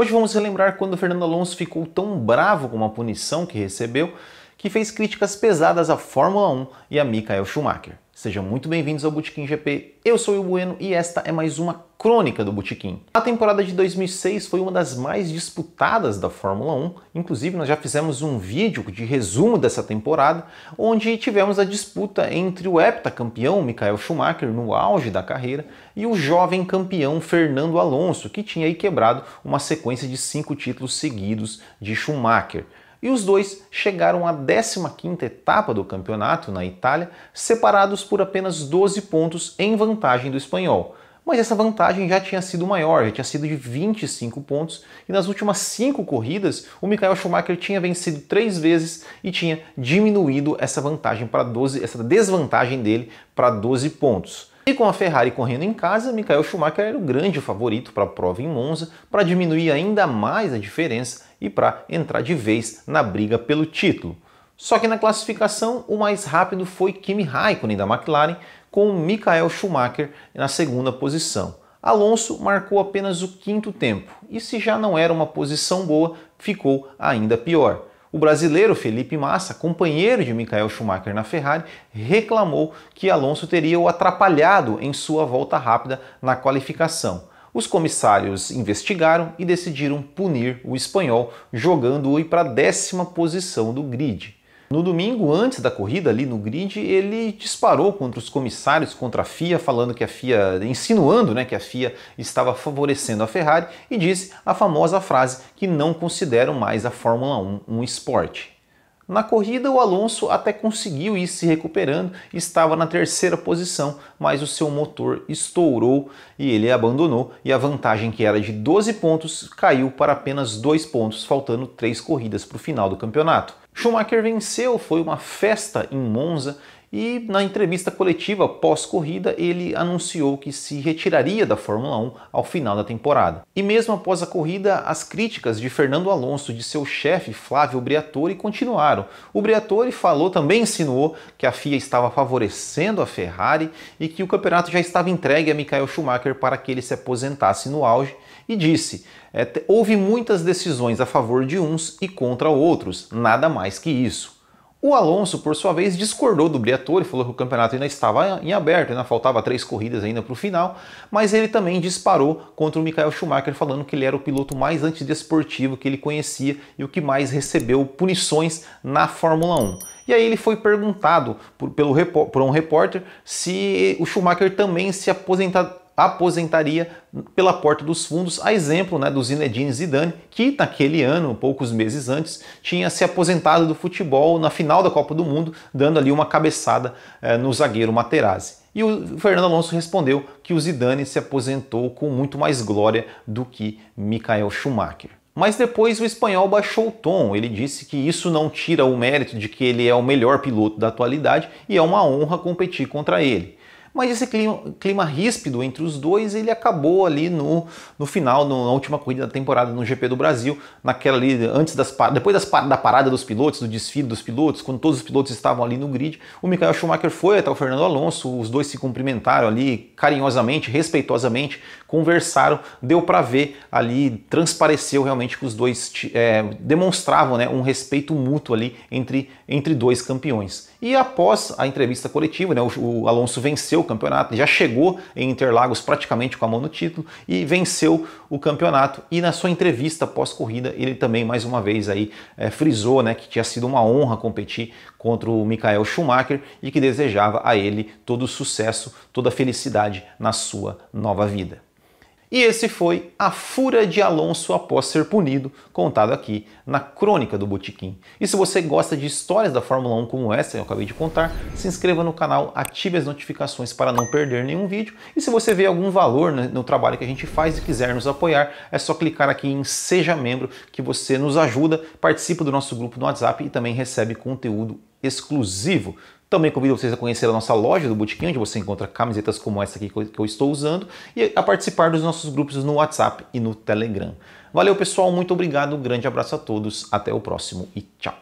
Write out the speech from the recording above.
Hoje vamos relembrar quando Fernando Alonso ficou tão bravo com uma punição que recebeu que fez críticas pesadas à Fórmula 1 e a Michael Schumacher. Sejam muito bem-vindos ao Botequim GP. Eu sou o Bueno e esta é mais uma crônica do Botequim. A temporada de 2006 foi uma das mais disputadas da Fórmula 1. Inclusive, nós já fizemos um vídeo de resumo dessa temporada, onde tivemos a disputa entre o heptacampeão Michael Schumacher no auge da carreira e o jovem campeão Fernando Alonso, que tinha quebrado uma sequência de cinco títulos seguidos de Schumacher e os dois chegaram à 15ª etapa do campeonato na Itália, separados por apenas 12 pontos em vantagem do espanhol. Mas essa vantagem já tinha sido maior, já tinha sido de 25 pontos, e nas últimas 5 corridas o Michael Schumacher tinha vencido 3 vezes e tinha diminuído essa vantagem para 12, essa desvantagem dele para 12 pontos. E com a Ferrari correndo em casa, Michael Schumacher era o grande favorito para a prova em Monza, para diminuir ainda mais a diferença e para entrar de vez na briga pelo título. Só que na classificação, o mais rápido foi Kimi Raikkonen da McLaren, com Michael Schumacher na segunda posição. Alonso marcou apenas o quinto tempo, e se já não era uma posição boa, ficou ainda pior. O brasileiro Felipe Massa, companheiro de Michael Schumacher na Ferrari, reclamou que Alonso teria o atrapalhado em sua volta rápida na qualificação. Os comissários investigaram e decidiram punir o espanhol, jogando-o para a décima posição do grid. No domingo, antes da corrida, ali no grid, ele disparou contra os comissários, contra a FIA, falando que a FIA, insinuando né, que a FIA estava favorecendo a Ferrari e disse a famosa frase que não consideram mais a Fórmula 1 um esporte. Na corrida, o Alonso até conseguiu ir se recuperando, estava na terceira posição, mas o seu motor estourou e ele abandonou. E a vantagem, que era de 12 pontos, caiu para apenas 2 pontos, faltando 3 corridas para o final do campeonato. Schumacher venceu, foi uma festa em Monza e na entrevista coletiva pós-corrida, ele anunciou que se retiraria da Fórmula 1 ao final da temporada. E mesmo após a corrida, as críticas de Fernando Alonso de seu chefe Flávio Briatore continuaram. O Briatore falou também insinuou que a FIA estava favorecendo a Ferrari e que o campeonato já estava entregue a Michael Schumacher para que ele se aposentasse no auge e disse: é, houve muitas decisões a favor de uns e contra outros, nada mais que isso. O Alonso, por sua vez, discordou do Briatore, falou que o campeonato ainda estava em aberto, ainda faltava três corridas ainda para o final, mas ele também disparou contra o Michael Schumacher, falando que ele era o piloto mais antidesportivo que ele conhecia e o que mais recebeu punições na Fórmula 1. E aí ele foi perguntado por, pelo, por um repórter se o Schumacher também se aposentado aposentaria pela porta dos fundos, a exemplo né, do Zinedine Zidane, que naquele ano, poucos meses antes, tinha se aposentado do futebol na final da Copa do Mundo, dando ali uma cabeçada eh, no zagueiro Materazzi. E o Fernando Alonso respondeu que o Zidane se aposentou com muito mais glória do que Michael Schumacher. Mas depois o espanhol baixou o tom. Ele disse que isso não tira o mérito de que ele é o melhor piloto da atualidade e é uma honra competir contra ele mas esse clima, clima ríspido entre os dois, ele acabou ali no, no final, no, na última corrida da temporada no GP do Brasil, naquela ali, antes das, depois das, da parada dos pilotos, do desfile dos pilotos, quando todos os pilotos estavam ali no grid, o Michael Schumacher foi até o Fernando Alonso, os dois se cumprimentaram ali carinhosamente, respeitosamente, conversaram, deu para ver ali, transpareceu realmente que os dois é, demonstravam né, um respeito mútuo ali entre, entre dois campeões. E após a entrevista coletiva, né, o, o Alonso venceu campeonato, já chegou em Interlagos praticamente com a mão no título e venceu o campeonato. E na sua entrevista pós-corrida, ele também mais uma vez aí é, frisou né, que tinha sido uma honra competir contra o Michael Schumacher e que desejava a ele todo o sucesso, toda a felicidade na sua nova vida. E esse foi a fura de Alonso após ser punido, contado aqui na crônica do Botiquim. E se você gosta de histórias da Fórmula 1 como essa que eu acabei de contar, se inscreva no canal, ative as notificações para não perder nenhum vídeo. E se você vê algum valor no trabalho que a gente faz e quiser nos apoiar, é só clicar aqui em Seja Membro que você nos ajuda, participa do nosso grupo no WhatsApp e também recebe conteúdo exclusivo. Também convido vocês a conhecer a nossa loja do Botequim, onde você encontra camisetas como essa aqui que eu estou usando, e a participar dos nossos grupos no WhatsApp e no Telegram. Valeu, pessoal, muito obrigado, um grande abraço a todos, até o próximo e tchau!